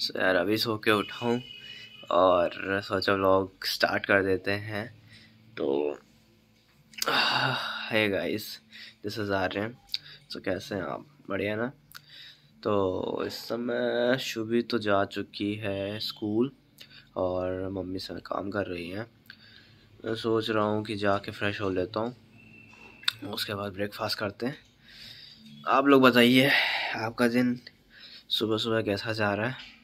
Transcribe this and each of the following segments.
सो यार अभी सो के उठाऊँ और सोचा व्लॉग स्टार्ट कर देते हैं तो है guys this is Aryan so कैसे हैं आप बढ़िया ना तो इस समय शुभी तो जा चुकी है स्कूल और मम्मी से काम कर रही हैं मैं सोच रहा हूँ कि जाके फ्रेश हो लेता हूँ उसके बाद ब्रेकफास्ट करते हैं आप लोग बताइए आपका दिन सुबह सुबह कैसा जा रहा है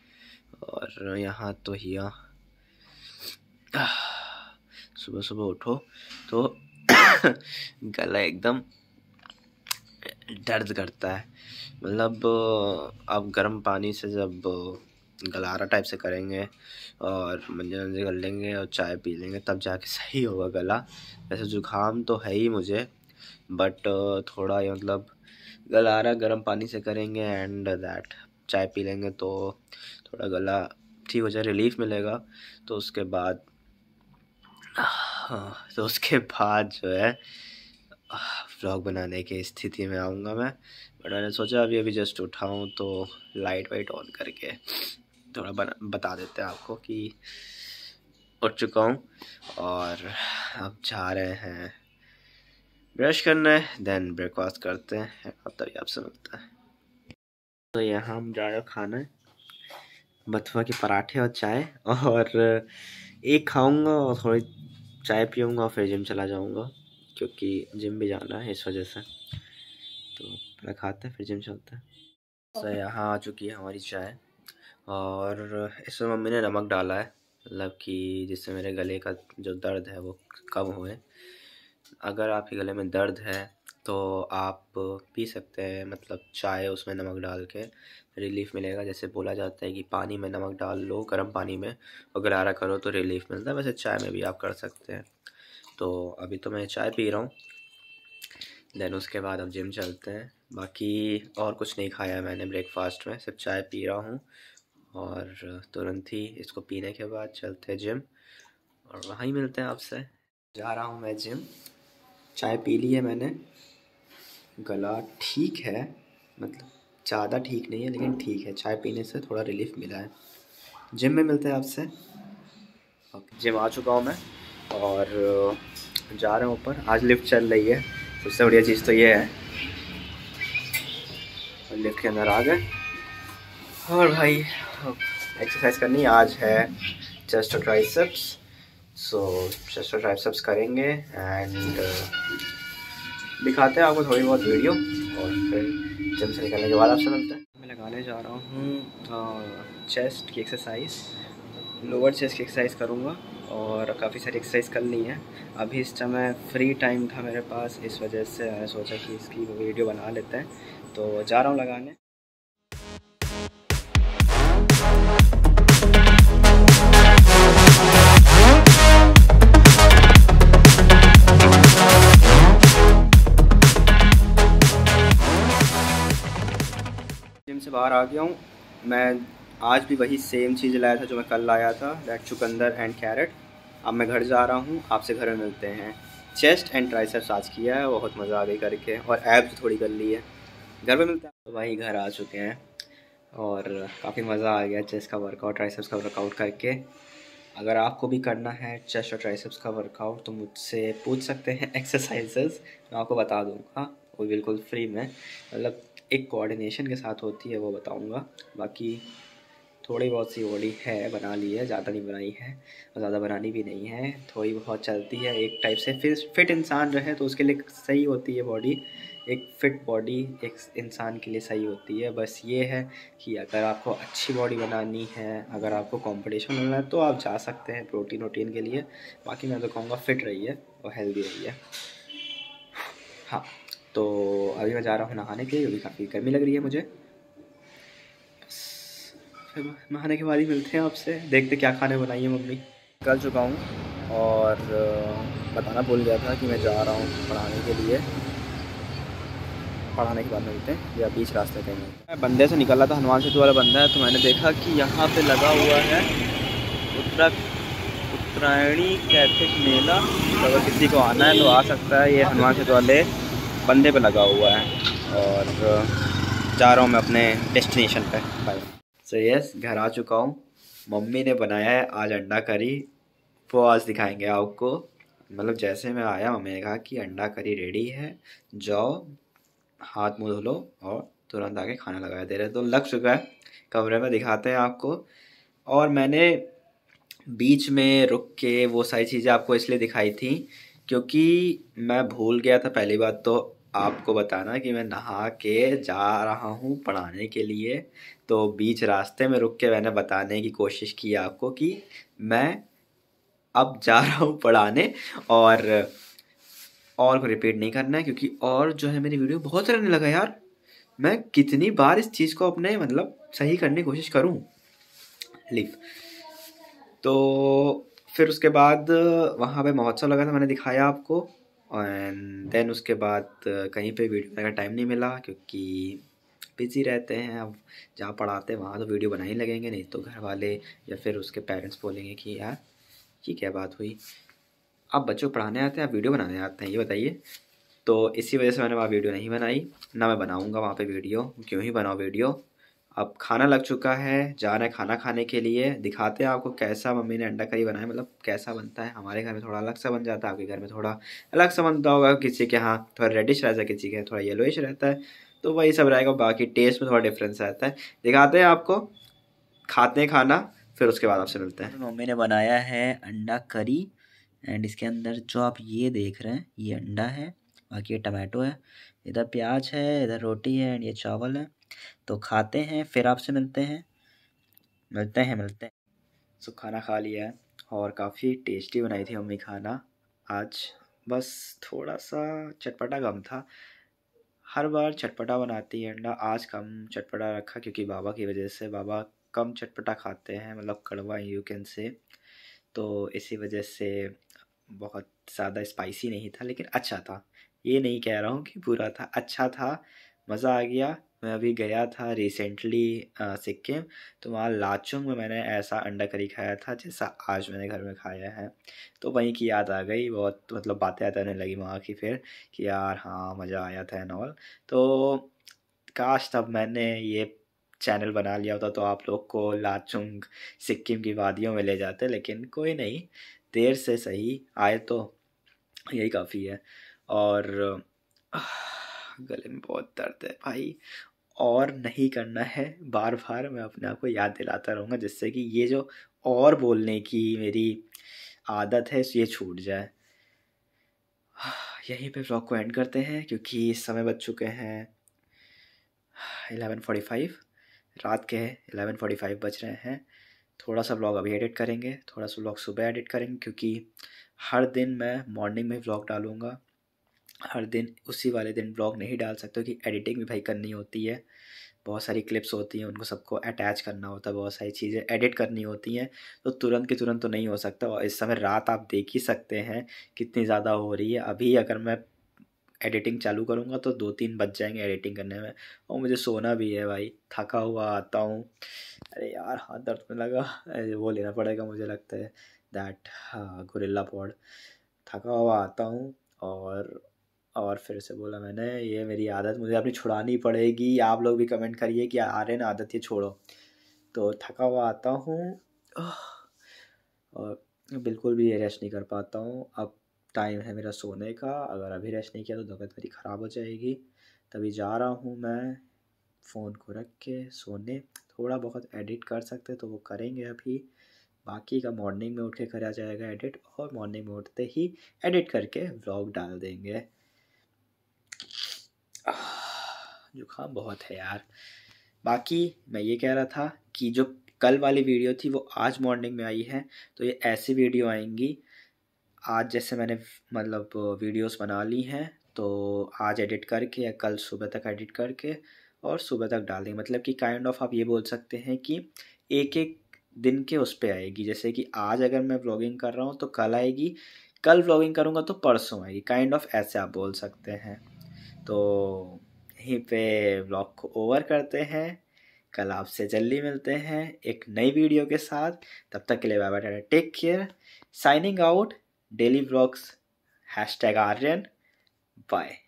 और यहाँ तो हिया सुबह सुबह उठो तो गला एकदम दर्द करता है मतलब आप गर्म पानी से जब गलारा टाइप से करेंगे और मंजे मंजे कर लेंगे और चाय पी लेंगे तब जाके सही होगा गला वैसे जुकाम तो है ही मुझे बट थोड़ा मतलब गलारा गर्म पानी से करेंगे एंड दैट चाय पी लेंगे तो थोड़ा गला ठीक हो जाए रिलीफ मिलेगा तो उसके बाद हाँ, तो उसके बाद जो है व्लॉग बनाने की स्थिति में आऊँगा मैं बट मैंने सोचा अभी अभी जस्ट उठाऊँ तो लाइट वाइट ऑन करके थोड़ा बना बता देते हैं आपको कि उठ चुका हूँ और अब जा रहे हैं ब्रश करने देन ब्रेकफास्ट करते हैं अब तभी आपसे मिलता है तो यहाँ हम जा रहे खाना बथुआ के पराठे और चाय और एक खाऊंगा और थोड़ी चाय पीऊँगा और फिर जिम चला जाऊँगा क्योंकि जिम भी जाना है इस वजह से तो पहले खाते हैं फिर जिम चलते हैं तो यहाँ आ चुकी है हमारी चाय और इसमें मम्मी ने नमक डाला है मतलब कि जिससे मेरे गले का जो दर्द है वो कम हुए अगर आपके गले में दर्द है तो आप पी सकते हैं मतलब चाय उसमें नमक डाल के रिलीफ़ मिलेगा जैसे बोला जाता है कि पानी में नमक डाल लो गर्म पानी में और गरारा करो तो रिलीफ़ मिलता है वैसे चाय में भी आप कर सकते हैं तो अभी तो मैं चाय पी रहा हूँ देन उसके बाद अब जिम चलते हैं बाकी और कुछ नहीं खाया मैंने ब्रेकफास्ट में सिर्फ चाय पी रहा हूँ और तुरंत ही इसको पीने के बाद चलते हैं जिम और वहाँ मिलते हैं आपसे जा रहा हूँ मैं जिम चाय पी ली है मैंने गला ठीक है मतलब ज़्यादा ठीक नहीं है लेकिन ठीक है चाय पीने से थोड़ा रिलीफ मिला है जिम में मिलते हैं आपसे ओके जिम आ चुका हूँ मैं और जा रहा हूँ ऊपर आज लिफ्ट चल रही है सबसे बढ़िया चीज़ तो ये है और लिफ्ट के अंदर आ गए और भाई एक्सरसाइज करनी आज है चेस्ट और ट्राइसेप्स सो चेस्ट और ट्राइसेप्स करेंगे एंड दिखाते हैं आपको थोड़ी बहुत वीडियो और फिर जिम से निकलने के बाद आपसे मिलते हैं मैं लगाने जा रहा हूँ चेस्ट तो की एक्सरसाइज लोअर चेस्ट की एक्सरसाइज करूँगा और काफ़ी सारी एक्सरसाइज कर ली है अभी इस समय फ्री टाइम था मेरे पास इस वजह से मैंने सोचा कि इसकी वीडियो बना लेते हैं तो जा रहा हूँ लगाने बाहर आ गया हूँ मैं आज भी वही सेम चीज़ लाया था जो मैं कल लाया था दैट चुकंदर एंड कैरेट अब मैं घर जा रहा हूँ आपसे घर में मिलते हैं चेस्ट एंड ट्राइसेप्स आज किया है बहुत मज़ा आ गई करके और एब्स थोड़ी कर ली है घर पे मिलता है तो वही घर आ चुके हैं और काफ़ी मज़ा आ गया चेस्ट का वर्कआउट ट्राइसेप्स का वर्कआउट करके अगर आपको भी करना है चेस्ट और ट्राइसेप्स का वर्कआउट तो मुझसे पूछ सकते हैं एक्सरसाइजेस मैं आपको बता दूँगा हाँ, वो बिल्कुल फ्री में मतलब एक कोऑर्डिनेशन के साथ होती है वो बताऊँगा बाकी थोड़ी बहुत सी ओडी है बना ली है ज़्यादा नहीं बनाई है और ज़्यादा बनानी भी नहीं है थोड़ी बहुत चलती है एक टाइप से फिर फिट इंसान रहे तो उसके लिए सही होती है बॉडी एक फिट बॉडी एक इंसान के लिए सही होती है बस ये है कि अगर आपको अच्छी बॉडी बनानी है अगर आपको कंपटीशन होना है तो आप जा सकते हैं प्रोटीन वोटीन के लिए बाकी मैं तो कहूँगा फिट रहिए और हेल्दी रहिए हाँ तो अभी मैं जा रहा हूँ नहाने के लिए अभी काफ़ी गर्मी लग रही है मुझे फिर नहाने के बाद ही मिलते हैं आपसे देखते क्या खाने बनाइए मम्मी कर चुका हूँ और बताना भूल गया था कि मैं जा रहा हूँ पढ़ाने के लिए पढ़ाने के बाद मिलते हैं या बीच रास्ते कहीं मैं बंदे से निकला था हनुमान सेतु वाला बंदा है तो मैंने देखा कि यहाँ पे लगा हुआ है उत्तरा उत्तरायणी कैथिक मेला तो अगर किसी को आना है तो आ सकता है ये हनुमान सेतु वाले बंदे पे लगा हुआ है और जा रहा हूँ मैं अपने डेस्टिनेशन पे बाय सो यस घर आ चुका हूँ मम्मी ने बनाया है आज अंडा करी वो आज दिखाएंगे आपको मतलब जैसे मैं आया मम्मी ने कहा कि अंडा करी रेडी है जाओ हाथ मुँह धो लो और तुरंत आके खाना लगाया दे रहे तो लग चुका है कमरे में दिखाते हैं आपको और मैंने बीच में रुक के वो सारी चीज़ें आपको इसलिए दिखाई थी क्योंकि मैं भूल गया था पहली बात तो आपको बताना कि मैं नहा के जा रहा हूँ पढ़ाने के लिए तो बीच रास्ते में रुक के मैंने बताने की कोशिश की आपको कि मैं अब जा रहा हूँ पढ़ाने और और को रिपीट नहीं करना है क्योंकि और जो है मेरी वीडियो बहुत रहने लगा यार मैं कितनी बार इस चीज़ को अपने मतलब सही करने की कोशिश करूँ लिफ तो फिर उसके बाद वहाँ पे महोत्सव लगा था मैंने दिखाया आपको एंड देन उसके बाद कहीं पे वीडियो बनाने का टाइम नहीं मिला क्योंकि बिजी रहते हैं अब जहाँ पढ़ाते हैं वहाँ तो वीडियो बनाने लगेंगे नहीं तो घर वाले या फिर उसके पेरेंट्स बोलेंगे कि यार ये क्या बात हुई आप बच्चों पढ़ाने आते हैं आप वीडियो बनाने आते हैं ये बताइए तो इसी वजह से मैंने वहाँ वीडियो नहीं बनाई ना मैं बनाऊँगा वहाँ पर वीडियो क्यों ही बनाओ वीडियो अब खाना लग चुका है जा रहे हैं खाना खाने के लिए दिखाते हैं आपको कैसा मम्मी ने अंडा करी बनाया मतलब कैसा बनता है हमारे घर में थोड़ा अलग सा बन जाता है आपके घर में थोड़ा अलग सा बनता होगा किसी के यहाँ थोड़ा रेडिश रहता है किसी के थोड़ा येलोइश रहता है तो वही सब रहेगा बाकी टेस्ट में थोड़ा डिफरेंस रहता है दिखाते हैं आपको खाते हैं खाना फिर उसके बाद आपसे मिलते हैं मम्मी ने बनाया है अंडा करी एंड इसके अंदर जो आप ये देख रहे हैं ये अंडा है बाकी ये टमाटो है इधर प्याज है इधर रोटी है एंड ये चावल है तो खाते हैं फिर आपसे मिलते हैं मिलते हैं मिलते हैं सो खाना खा लिया है और काफ़ी टेस्टी बनाई थी मम्मी खाना आज बस थोड़ा सा चटपटा कम था हर बार चटपटा बनाती है अंडा आज कम चटपटा रखा क्योंकि बाबा की वजह से बाबा कम चटपटा खाते हैं मतलब कड़वा यू कैन से तो इसी वजह से बहुत ज़्यादा स्पाइसी नहीं था लेकिन अच्छा था ये नहीं कह रहा हूँ कि बुरा था अच्छा था मज़ा आ गया मैं अभी गया था रिसेंटली सिक्किम तो वहाँ लाचुंग में मैंने ऐसा अंडा करी खाया था जैसा आज मैंने घर में खाया है तो वहीं की याद आ गई बहुत मतलब बातें याद आने लगी वहाँ की फिर कि यार हाँ मज़ा आया था एंड ऑल तो काश तब मैंने ये चैनल बना लिया होता तो आप लोग को लाचुंग सिक्किम की वादियों में ले जाते लेकिन कोई नहीं देर से सही आए तो यही काफ़ी है और गले में बहुत दर्द है भाई और नहीं करना है बार बार मैं अपने आप को याद दिलाता रहूँगा जिससे कि ये जो और बोलने की मेरी आदत है ये छूट जाए यहीं पे ब्लॉग को एंड करते हैं क्योंकि समय बच चुके हैं एलेवन फोर्टी फाइव रात के एलेवन फोर्टी फाइव बज रहे हैं थोड़ा सा ब्लॉग अभी एडिट करेंगे थोड़ा सा ब्लॉग सुबह एडिट करेंगे क्योंकि हर दिन मैं मॉर्निंग में ब्लॉग डालूँगा हर दिन उसी वाले दिन ब्लॉग नहीं डाल सकते क्योंकि एडिटिंग भी भाई करनी होती है बहुत सारी क्लिप्स होती हैं उनको सबको अटैच करना होता है बहुत सारी चीज़ें एडिट करनी होती हैं तो तुरंत के तुरंत तो नहीं हो सकता और इस समय रात आप देख ही सकते हैं कितनी ज़्यादा हो रही है अभी अगर मैं एडिटिंग चालू करूँगा तो दो तीन बज जाएंगे एडिटिंग करने में और मुझे सोना भी है भाई थका हुआ आता हूँ अरे यार हाथ दर्द में लगा वो लेना पड़ेगा मुझे लगता है दैट हाँ गुरिल्ला पॉड थका हुआ आता हूँ और और फिर से बोला मैंने ये मेरी आदत मुझे अपनी छुड़ानी पड़ेगी आप लोग भी कमेंट करिए कि आ रहे ना आदत ये छोड़ो तो थका हुआ आता हूँ और बिल्कुल भी रेस्ट नहीं कर पाता हूँ अब टाइम है मेरा सोने का अगर अभी रेस्ट नहीं किया तो तबीयत मेरी ख़राब हो जाएगी तभी जा रहा हूँ मैं फ़ोन को रख के सोने थोड़ा बहुत एडिट कर सकते तो वो करेंगे अभी बाकी का मॉर्निंग में उठ के करा जाएगा एडिट और मॉर्निंग में उठते ही एडिट करके व्लॉग डाल देंगे जुकाम बहुत है यार बाकी मैं ये कह रहा था कि जो कल वाली वीडियो थी वो आज मॉर्निंग में आई है तो ये ऐसी वीडियो आएंगी आज जैसे मैंने मतलब वीडियोस बना ली हैं तो आज एडिट करके या कल सुबह तक एडिट करके और सुबह तक डाल देंगे मतलब कि काइंड ऑफ आप ये बोल सकते हैं कि एक एक दिन के उस पर आएगी जैसे कि आज अगर मैं ब्लॉगिंग कर रहा हूँ तो कल आएगी कल ब्लॉगिंग करूँगा तो परसों आएगी काइंड ऑफ ऐसे आप बोल सकते हैं तो यहीं पे ब्लॉग को ओवर करते हैं कल आपसे जल्दी मिलते हैं एक नई वीडियो के साथ तब तक के लिए bye bye take care signing out daily blogs hashtag Aryan bye